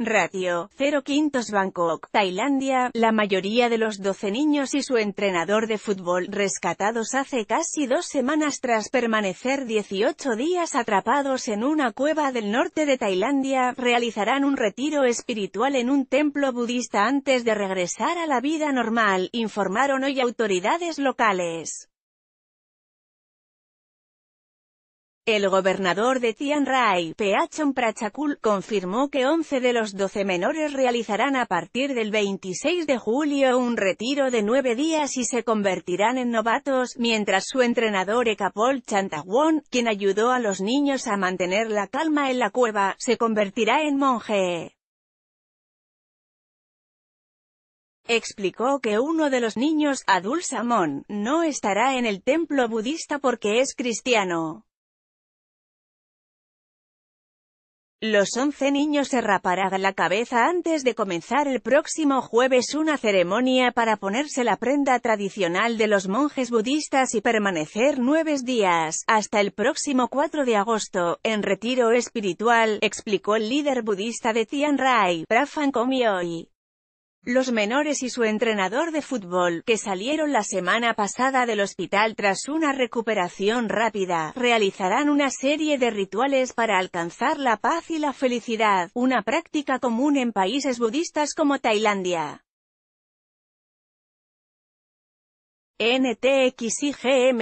Ratio, 0 quintos Bangkok, Tailandia, la mayoría de los 12 niños y su entrenador de fútbol rescatados hace casi dos semanas tras permanecer 18 días atrapados en una cueva del norte de Tailandia, realizarán un retiro espiritual en un templo budista antes de regresar a la vida normal, informaron hoy autoridades locales. El gobernador de Tian Rai, Peachon Prachakul, confirmó que 11 de los 12 menores realizarán a partir del 26 de julio un retiro de nueve días y se convertirán en novatos, mientras su entrenador Ekapol Chantawon, quien ayudó a los niños a mantener la calma en la cueva, se convertirá en monje. explicó que uno de los niños, Adul Samon, no estará en el templo budista porque es cristiano. Los once niños se raparán la cabeza antes de comenzar el próximo jueves una ceremonia para ponerse la prenda tradicional de los monjes budistas y permanecer nueve días, hasta el próximo 4 de agosto, en retiro espiritual, explicó el líder budista de Tian Rai, Prafan Komioi los menores y su entrenador de fútbol, que salieron la semana pasada del hospital tras una recuperación rápida, realizarán una serie de rituales para alcanzar la paz y la felicidad, una práctica común en países budistas como Tailandia. NTXIGMPJGNV